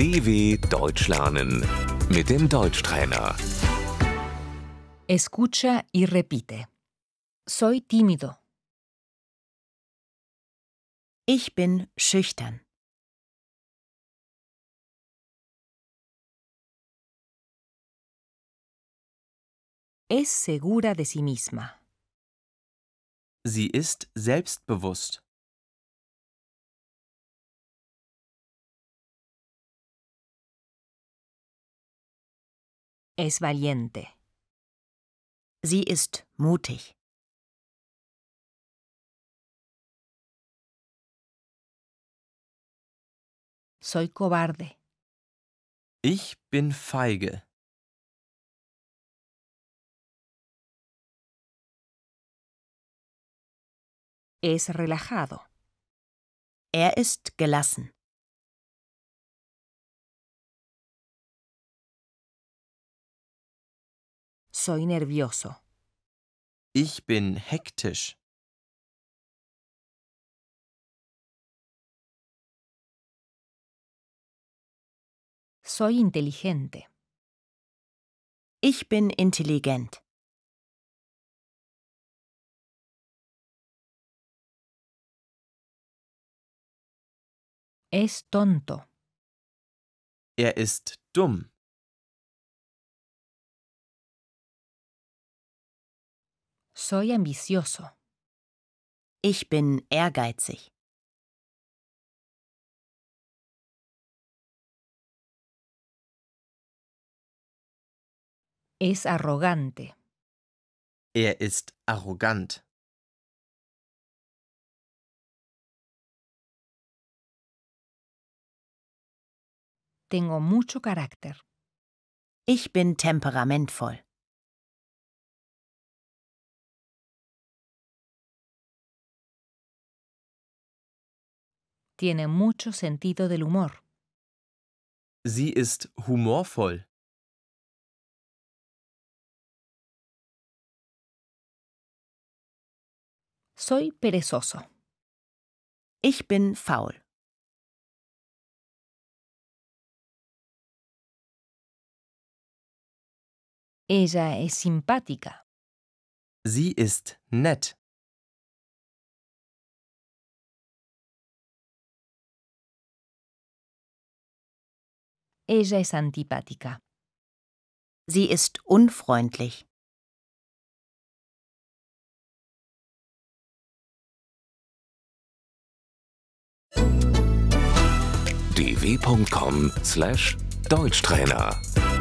DW Deutsch lernen mit dem Deutschtrainer. Escucha y repite. Soy tímido. Ich bin schüchtern. Es segura de sí misma. Sie ist selbstbewusst. Es valiente. Sie ist mutig. Soy cobarde. Ich bin feige. Es relajado. Er ist gelassen. Soy nervioso. Ich bin hektisch. Soy inteligente. Ich bin intelligent. Es tonto. Er ist dumm. Soy ambicioso. Ich bin ehrgeizig. Es arrogante. Er ist arrogant. Tengo mucho carácter. Ich bin temperamentvoll. Tiene mucho sentido del humor. Sie ist humorvoll. Soy perezoso. Ich bin faul. Ella es simpática. Sie ist nett. Ella es antipática. Sie ist unfreundlich. dw.com/deutschtrainer